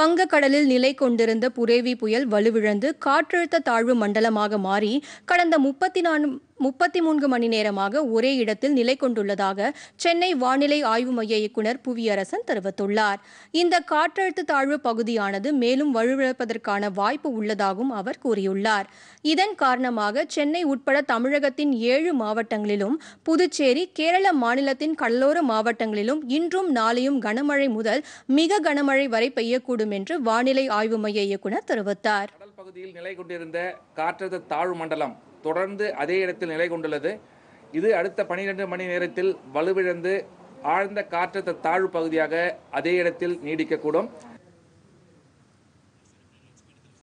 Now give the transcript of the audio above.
வங்கக்கடலில் நிலை கொண்டிருந்த புரேவி புயல் வலுவிழந்து காற்றழுத்த தாழ்வு மண்டலமாக மாறி கடந்த முப்பத்தி நான்கு முப்பத்தி மூன்று மணி நேரமாக ஒரே இடத்தில் நிலை கொண்டுள்ளதாக சென்னை வானிலை ஆய்வு மைய இயக்குநர் புவியரசன் தெரிவித்துள்ளார் இந்த காற்றழுத்த தாழ்வு பகுதியானது மேலும் வலுவிழப்பதற்கான வாய்ப்பு உள்ளதாகவும் அவர் கூறியுள்ளார் இதன் காரணமாக சென்னை உட்பட தமிழகத்தின் ஏழு மாவட்டங்களிலும் புதுச்சேரி கேரள மாநிலத்தின் கடலோர மாவட்டங்களிலும் இன்றும் நாளையும் கனமழை முதல் மிக கனமழை வரை பெய்யக்கூடும் என்று வானிலை ஆய்வு மைய இயக்குநர் தெரிவித்தார் பகுதியில் நிலை கொண்டிருந்த காற்றழுத்த தாழ்வு மண்டலம் தொடர்ந்து அதே இடத்தில் நிலை கொண்டுள்ளது இது அடுத்த பனிரெண்டு மணி நேரத்தில் வலுவிழந்து ஆழ்ந்த காற்றழுத்த தாழ்வு பகுதியாக அதே இடத்தில் நீடிக்கக்கூடும்